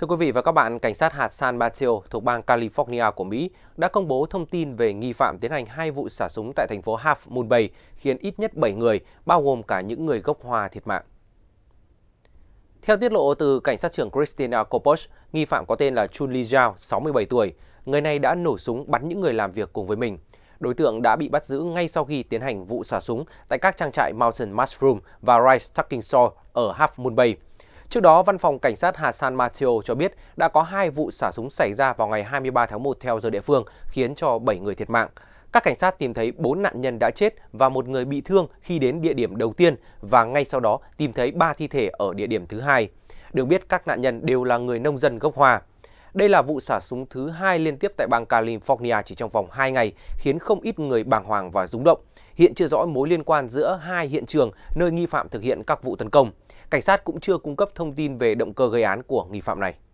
Thưa quý vị và các bạn, cảnh sát hạt San Mateo thuộc bang California của Mỹ đã công bố thông tin về nghi phạm tiến hành hai vụ xả súng tại thành phố Half Moon Bay khiến ít nhất 7 người, bao gồm cả những người gốc Hoa thiệt mạng. Theo tiết lộ từ cảnh sát trưởng Christina Kopoch, nghi phạm có tên là Chun Li Zhao, 67 tuổi. Người này đã nổ súng bắn những người làm việc cùng với mình. Đối tượng đã bị bắt giữ ngay sau khi tiến hành vụ xả súng tại các trang trại Mountain Mushroom và Rice Tucking Saw ở Half Moon Bay – Trước đó, Văn phòng Cảnh sát Hà San Mateo cho biết đã có hai vụ xả súng xảy ra vào ngày 23 tháng 1 theo giờ địa phương, khiến cho 7 người thiệt mạng. Các cảnh sát tìm thấy 4 nạn nhân đã chết và một người bị thương khi đến địa điểm đầu tiên và ngay sau đó tìm thấy 3 thi thể ở địa điểm thứ hai. Được biết các nạn nhân đều là người nông dân gốc Hoa. Đây là vụ xả súng thứ hai liên tiếp tại bang California chỉ trong vòng 2 ngày, khiến không ít người bàng hoàng và rúng động. Hiện chưa rõ mối liên quan giữa hai hiện trường nơi nghi phạm thực hiện các vụ tấn công. Cảnh sát cũng chưa cung cấp thông tin về động cơ gây án của nghi phạm này.